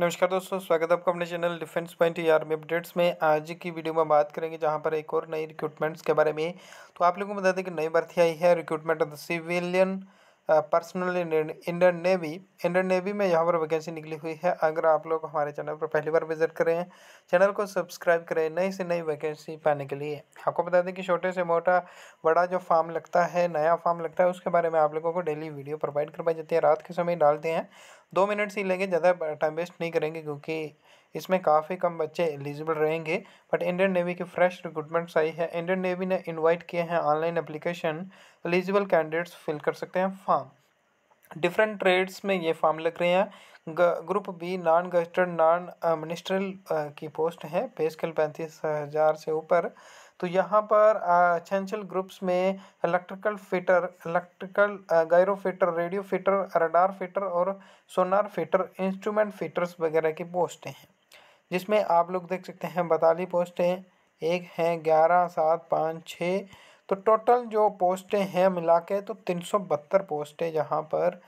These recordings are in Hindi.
नमस्कार दोस्तों स्वागत है आपका अपने channel defence point E army updates में आज की वीडियो में बात करेंगे जहां पर एक और नई रिक्रूटमेंट्स के बारे में तो आप लोगों को बता दें कि नई भर्ती आई है recruitment of the civilian personnel Indian Navy Indian Navy में यहाँ पर वैकेंसी निकली हुई है अगर आप लोग हमारे चैनल पर पहली बार विजिट करें चैनल को सब्सक्राइब करें नई से नई वैकेंसी पाने के लिए आपको बता दें कि छोटे से मोटा बड़ा जो फार्म लगता है नया फार्म लगता है उसके बारे में आप लोगों को डेली वीडियो प्रोवाइड करवाई जाती है रात के समय डालते हैं दो मिनट से ही लेंगे ज़्यादा टाइम वेस्ट नहीं करेंगे क्योंकि इसमें काफ़ी कम बच्चे एलिजिबल रहेंगे बट इंडियन नेवी की फ्रेश रिक्रूटमेंट्स आई है इंडियन नेवी ने इनवाइट किए हैं online application eligible candidates fill कर सकते हैं फॉर्म डिफरेंट ट्रेड्स में ये फॉर्म लग रहे हैं group B non gazetted non ministerial की पोस्ट है पे स्केल पैंतीस हज़ार से ऊपर तो यहाँ पर एक्सेंशियल ग्रुप्स में electrical fitter electrical gyro fitter radio fitter radar fitter और सोनार फिटर इंस्ट्रूमेंट फिटर्स वगैरह की पोस्टें हैं जिसमें आप लोग देख सकते हैं बताली पोस्टें एक हैं ग्यारह सात पाँच छः तो टोटल जो पोस्टें हैं मिला के तो तीन सौ बहत्तर पोस्टें जहाँ पर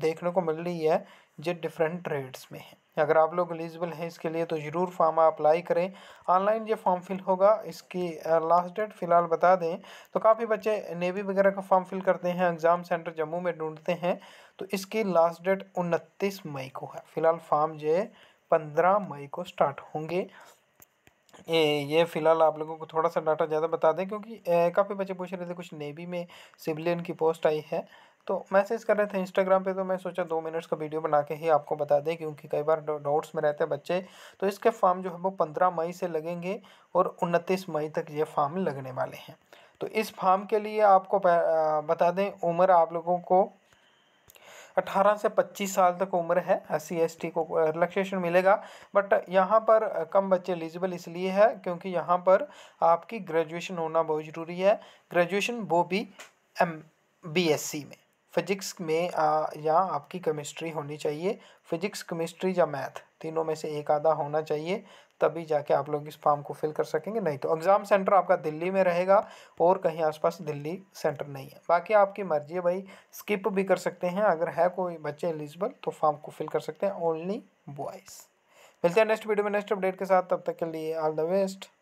देखने को मिल रही है जो डिफरेंट ट्रेड्स में है अगर आप लोग एलिजिबल हैं इसके लिए तो ज़रूर फॉर्म अप्लाई करें ऑनलाइन जो फॉर्म फिल होगा इसकी लास्ट डेट फ़िलहाल बता दें तो काफ़ी बच्चे नेवी वगैरह का फॉर्म फिल करते हैं एग्ज़ाम सेंटर जम्मू में ढूंढते हैं तो इसकी लास्ट डेट उनतीस मई को है फ़िलहाल फॉर्म जो है पंद्रह मई को स्टार्ट होंगे ये ये फ़िलहाल आप लोगों को थोड़ा सा डाटा ज़्यादा बता दें क्योंकि काफ़ी बच्चे पूछ रहे थे कुछ नेवी में सिविलियन की पोस्ट आई है तो मैसेज कर रहे थे इंस्टाग्राम पे तो मैं सोचा दो मिनट्स का वीडियो बना के ही आपको बता दें क्योंकि कई बार डाउट्स में रहते हैं बच्चे तो इसके फॉर्म जो है वो पंद्रह मई से लगेंगे और उनतीस मई तक ये फॉर्म लगने वाले हैं तो इस फॉर्म के लिए आपको बता दें उम्र आप लोगों को अट्ठारह से पच्चीस साल तक उम्र है एस सी को रिलैक्सेशन मिलेगा बट यहाँ पर कम बच्चे एलिजिबल इसलिए है क्योंकि यहाँ पर आपकी ग्रेजुएशन होना बहुत ज़रूरी है ग्रेजुएशन वो भी एम बी एस सी में फिजिक्स में आ, या आपकी केमिस्ट्री होनी चाहिए फिजिक्स केमिस्ट्री या मैथ तीनों में से एक आधा होना चाहिए तभी जाके आप लोग इस फॉर्म को फिल कर सकेंगे नहीं तो एग्ज़ाम सेंटर आपका दिल्ली में रहेगा और कहीं आसपास दिल्ली सेंटर नहीं है बाकी आपकी मर्जी है भाई स्किप भी कर सकते हैं अगर है कोई बच्चे एलिजिबल तो फॉर्म को फिल कर सकते हैं ओनली बॉयज़ मिलते हैं नेक्स्ट वीडियो में नेक्स्ट अपडेट के साथ तब तक के लिए ऑल द बेस्ट